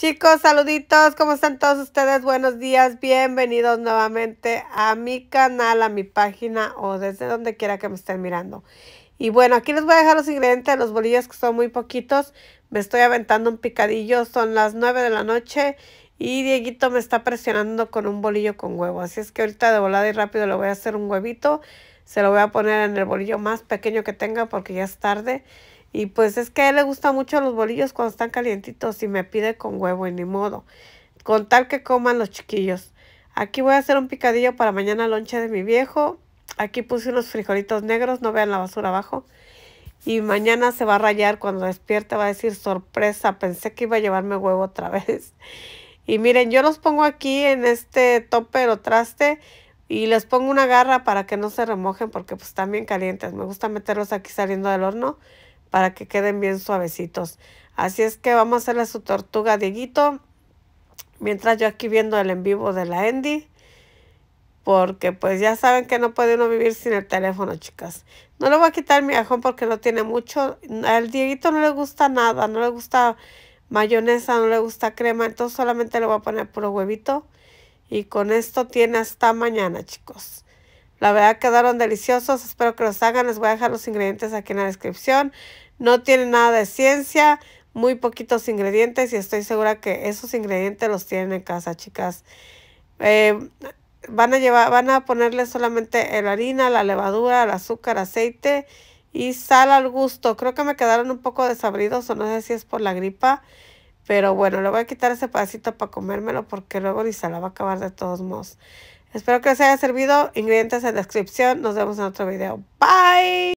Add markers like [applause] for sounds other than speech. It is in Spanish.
Chicos, saluditos, ¿cómo están todos ustedes? Buenos días, bienvenidos nuevamente a mi canal, a mi página o desde donde quiera que me estén mirando. Y bueno, aquí les voy a dejar los ingredientes los bolillos que son muy poquitos. Me estoy aventando un picadillo, son las 9 de la noche y Dieguito me está presionando con un bolillo con huevo. Así es que ahorita de volada y rápido le voy a hacer un huevito. Se lo voy a poner en el bolillo más pequeño que tenga porque ya es tarde. Y pues es que a él le gustan mucho los bolillos cuando están calientitos y me pide con huevo y ni modo. Con tal que coman los chiquillos. Aquí voy a hacer un picadillo para mañana lonche de mi viejo. Aquí puse unos frijolitos negros, no vean la basura abajo. Y mañana se va a rayar cuando despierte, va a decir sorpresa, pensé que iba a llevarme huevo otra [laughs] vez. Y miren, yo los pongo aquí en este tope o traste y les pongo una garra para que no se remojen porque pues están bien calientes. Me gusta meterlos aquí saliendo del horno para que queden bien suavecitos. Así es que vamos a hacerle su tortuga, Dieguito. Mientras yo aquí viendo el en vivo de la Andy. Porque pues ya saben que no puede uno vivir sin el teléfono, chicas. No le voy a quitar mi ajón porque no tiene mucho. Al Dieguito no le gusta nada. No le gusta mayonesa, no le gusta crema. Entonces solamente le voy a poner puro huevito. Y con esto tiene hasta mañana, chicos. La verdad quedaron deliciosos, espero que los hagan. Les voy a dejar los ingredientes aquí en la descripción. No tienen nada de ciencia, muy poquitos ingredientes y estoy segura que esos ingredientes los tienen en casa, chicas. Eh, van a llevar, van a ponerle solamente la harina, la levadura, el azúcar, aceite y sal al gusto. Creo que me quedaron un poco desabridos o no sé si es por la gripa. Pero bueno, le voy a quitar ese pedacito para comérmelo porque luego ni se la va a acabar de todos modos. Espero que les haya servido. Ingredientes en la descripción. Nos vemos en otro video. Bye.